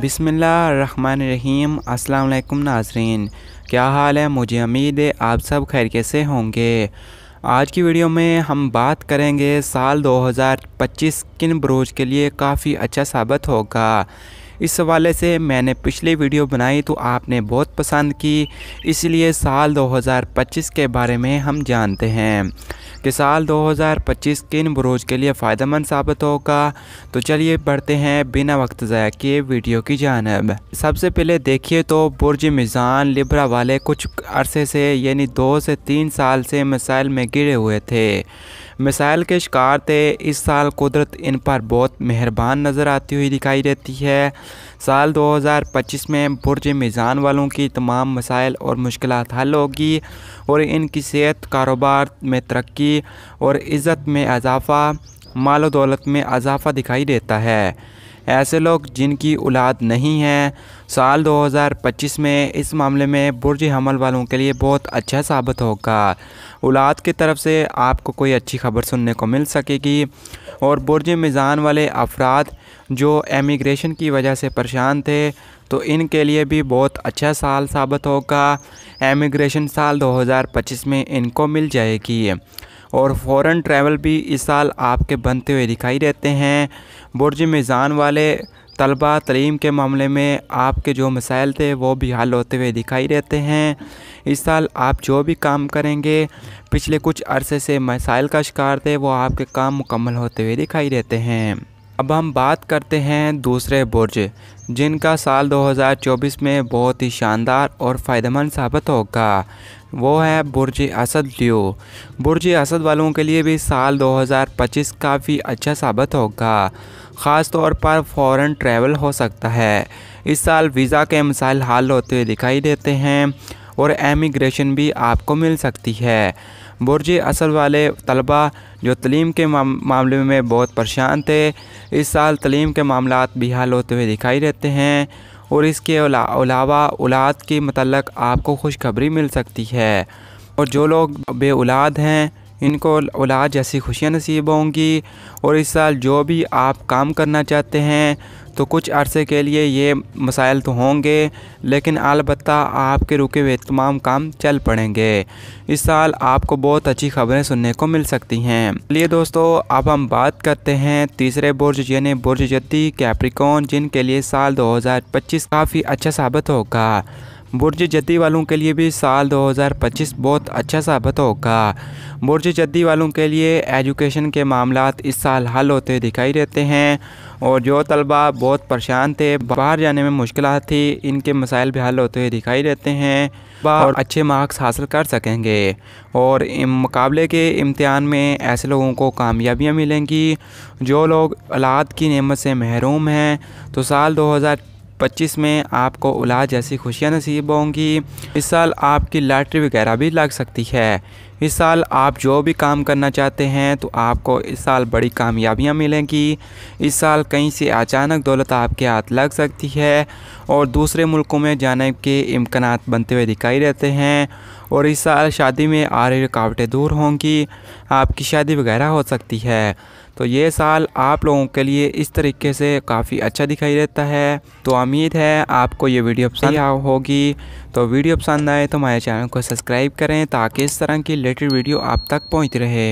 बिसमीम अल्लाम नाजरीन क्या हाल है मुझे उम्मीद है आप सब खैर कैसे होंगे आज की वीडियो में हम बात करेंगे साल 2025 किन ब्रोज के लिए काफ़ी अच्छा साबित होगा इस हवाले से मैंने पिछली वीडियो बनाई तो आपने बहुत पसंद की इसलिए साल 2025 के बारे में हम जानते हैं कि साल 2025 किन बरूज के लिए फ़ायदेमंद साबित होगा तो चलिए बढ़ते हैं बिना वक्त ज़ाया किए वीडियो की जानब सबसे पहले देखिए तो बुरज मिज़ान लिब्रा वाले कुछ अरसे से यानी दो से तीन साल से मिसाइल में गिरे हुए थे मिसाइल के शिकार थे इस साल कुदरत इन पर बहुत मेहरबान नज़र आती हुई दिखाई देती है साल 2025 में बुरज मिज़ान वालों की तमाम मसाइल और मुश्किल हल होगी और इनकी सेहत कारोबार में तरक्की और इज़्ज़त में इजाफ़ा माल दौलत में इजाफ़ा दिखाई देता है ऐसे लोग जिनकी औलाद नहीं है साल 2025 में इस मामले में बुरज हमल वालों के लिए बहुत अच्छा साबित होगा औलाद की तरफ से आपको कोई अच्छी खबर सुनने को मिल सकेगी और बुरज मिज़ान वाले अफराद जो एमिग्रेशन की वजह से परेशान थे तो इनके लिए भी बहुत अच्छा साल साबित होगा एमिग्रेशन साल 2025 में इनको मिल जाएगी और फ़ॉरेन ट्रैवल भी इस साल आपके बनते हुए दिखाई देते हैं बुरज मिज़ान वाले तलबा तलीम के मामले में आपके जो मसाइल थे वो भी हल होते हुए दिखाई देते हैं इस साल आप जो भी काम करेंगे पिछले कुछ अरसे से मसाइल का शिकार थे वो आपके काम मुकम्मल होते हुए दिखाई देते हैं अब हम बात करते हैं दूसरे बुर्ज जिनका साल 2024 में बहुत ही शानदार और फ़ायदेमंद साबित होगा वो है बुर्ज असद लियो बुर्ज असद वालों के लिए भी साल 2025 काफ़ी अच्छा साबित होगा ख़ास तौर पर फॉरेन ट्रैवल हो सकता है इस साल वीज़ा के मिसाइल हाल होते हुए दिखाई देते हैं और एमिग्रेशन भी आपको मिल सकती है बुरज असल वाले तलबा जो तलीम के मामले में बहुत परेशान थे इस साल तलीम के मामला बेहाल होते हुए दिखाई देते हैं और इसके अलावा औलाद के मतलब आपको खुशखबरी मिल सकती है और जो लोग बेऔलाद हैं इनको औलाद जैसी खुशियाँ नसीब होंगी और इस साल जो भी आप काम करना चाहते हैं तो कुछ अरसे के लिए ये मसाइल तो होंगे लेकिन अलबत् आपके रुके हुए तमाम काम चल पड़ेंगे इस साल आपको बहुत अच्छी खबरें सुनने को मिल सकती हैं चलिए दोस्तों अब हम बात करते हैं तीसरे बुर्ज यानी बुर्ज जद्दी कैप्रिकॉन जिनके लिए साल 2025 काफ़ी अच्छा साबित होगा बुर्ज जद्दी वालों के लिए भी साल 2025 बहुत अच्छा साबित होगा बुर्ज जद्दी वालों के लिए एजुकेशन के मामला इस साल हल होते दिखाई देते हैं और जो तलबा बहुत परेशान थे बाहर जाने में मुश्किल थी इनके मसाइल भी हल होते हुए दिखाई देते हैं और अच्छे मार्क्स हासिल कर सकेंगे और मुकाबले के इम्तहान में ऐसे लोगों को कामयाबियाँ मिलेंगी जो लोग अलाद की नेमत से महरूम हैं तो साल 2000 2025 में आपको औलाद जैसी खुशियाँ नसीब होंगी इस साल आपकी लॉटरी वगैरह भी लग सकती है इस साल आप जो भी काम करना चाहते हैं तो आपको इस साल बड़ी कामयाबियां मिलेंगी इस साल कहीं से अचानक दौलत आपके हाथ लग सकती है और दूसरे मुल्कों में जाने के इम्कान बनते हुए दिखाई देते हैं और इस साल शादी में आ रही रुकावटें दूर होंगी आपकी शादी वगैरह हो सकती है तो ये साल आप लोगों के लिए इस तरीके से काफ़ी अच्छा दिखाई देता है तो उम्मीद है आपको ये वीडियो पसंद हाँ। होगी तो वीडियो पसंद आए तो हमारे चैनल को सब्सक्राइब करें ताकि इस तरह की लेटेस्ट वीडियो आप तक पहुँच रहे